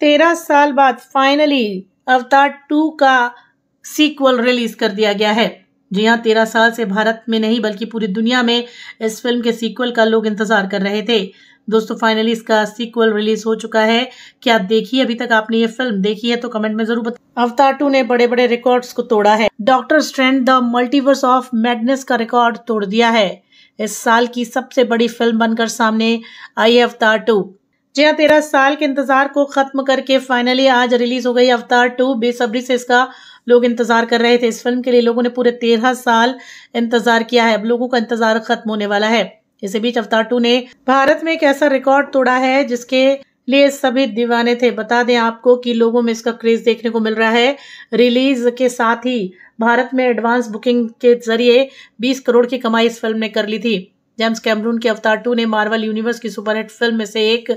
तेरह साल बाद फाइनली अवतार टू का सीक्वल रिलीज कर दिया गया है जी हाँ तेरह साल से भारत में नहीं बल्कि पूरी दुनिया में इस फिल्म के सीक्वल का लोग इंतजार कर रहे थे दोस्तों फाइनली इसका सीक्वल रिलीज हो चुका है क्या देखिए अभी तक आपने ये फिल्म देखी है तो कमेंट में जरूर बताएं अवतार टू ने बड़े बड़े रिकॉर्ड्स को तोड़ा है doctor strange the multiverse of madness का रिकॉर्ड तोड़ दिया है इस साल की सबसे बड़ी फिल्म बनकर सामने आई अवतार टू हाँ तेरह साल के इंतजार को खत्म करके फाइनली आज रिलीज हो गई अवतार टू बेसब्री से इसका लोग इंतजार कर रहे थे इस फिल्म के लिए लोगों ने पूरे तेरह साल इंतजार किया है अब लोगों का इंतजार खत्म होने वाला है इसी बीच अवतार टू ने भारत में एक ऐसा रिकॉर्ड तोड़ा है जिसके लिए सभी दीवाने थे बता दें आपको कि लोगों में इसका क्रेज देखने को मिल रहा है रिलीज के साथ ही भारत में एडवांस बुकिंग के जरिए 20 करोड़ की कमाई इस फिल्म ने कर ली थी जेम्स कैमरून के अवतार टू ने मार्वल यूनिवर्स की सुपरहिट फिल्म में से एक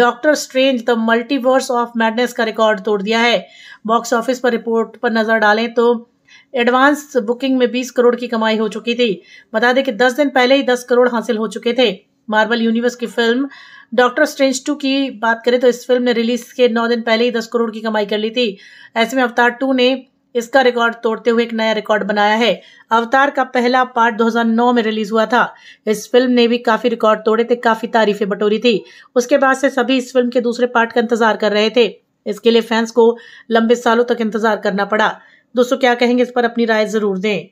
doctor strange the multiverse of madness का रिकॉर्ड तोड़ दिया है बॉक्स ऑफिस पर रिपोर्ट पर नजर डालें तो एडवांस बुकिंग में 20 करोड़ की कमाई हो चुकी थी बता दें कि 10 दिन पहले ही 10 करोड़ हासिल हो चुके थे मार्वल यूनिवर्स की फिल्म डॉक्टर स्ट्रेंज टू की बात करें तो इस फिल्म ने रिलीज के नौ दिन पहले ही दस करोड़ की कमाई कर ली थी ऐसे में अवतार टू ने इसका रिकॉर्ड तोड़ते हुए एक नया रिकॉर्ड बनाया है अवतार का पहला पार्ट 2009 में रिलीज हुआ था इस फिल्म ने भी काफी रिकॉर्ड तोड़े थे काफी तारीफें बटोरी थी उसके बाद से सभी इस फिल्म के दूसरे पार्ट का इंतजार कर रहे थे इसके लिए फैंस को लंबे सालों तक इंतजार करना पड़ा दोस्तों क्या कहेंगे इस पर अपनी राय जरूर दें